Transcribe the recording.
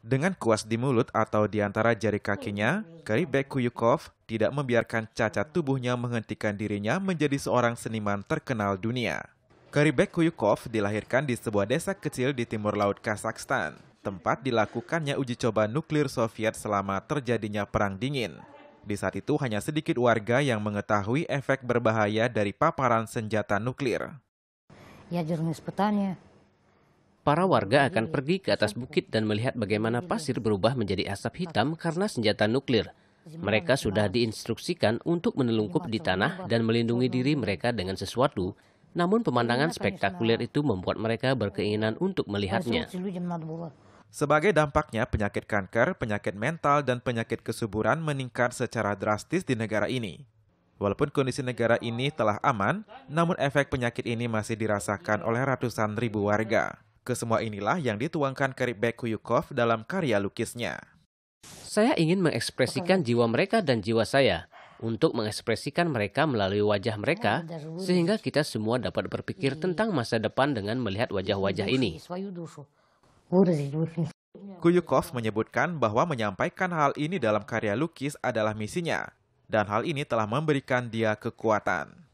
Dengan kuas di mulut atau di antara jari kakinya, Karibek Kuyukov tidak membiarkan cacat tubuhnya menghentikan dirinya menjadi seorang seniman terkenal dunia. Karibek Kuyukov dilahirkan di sebuah desa kecil di timur laut Kazakhstan, tempat dilakukannya uji coba nuklir Soviet selama terjadinya Perang Dingin. Di saat itu hanya sedikit warga yang mengetahui efek berbahaya dari paparan senjata nuklir. Ya, Para warga akan iya. pergi ke atas bukit dan melihat bagaimana pasir berubah menjadi asap hitam karena senjata nuklir. Mereka sudah diinstruksikan untuk menelungkup di tanah dan melindungi diri mereka dengan sesuatu, namun pemandangan spektakuler itu membuat mereka berkeinginan untuk melihatnya. Sebagai dampaknya, penyakit kanker, penyakit mental, dan penyakit kesuburan meningkat secara drastis di negara ini. Walaupun kondisi negara ini telah aman, namun efek penyakit ini masih dirasakan oleh ratusan ribu warga. Kesemua inilah yang dituangkan Karibek Kuyukov dalam karya lukisnya. Saya ingin mengekspresikan jiwa mereka dan jiwa saya untuk mengekspresikan mereka melalui wajah mereka sehingga kita semua dapat berpikir tentang masa depan dengan melihat wajah-wajah ini. Kuyukov menyebutkan bahwa menyampaikan hal ini dalam karya lukis adalah misinya dan hal ini telah memberikan dia kekuatan.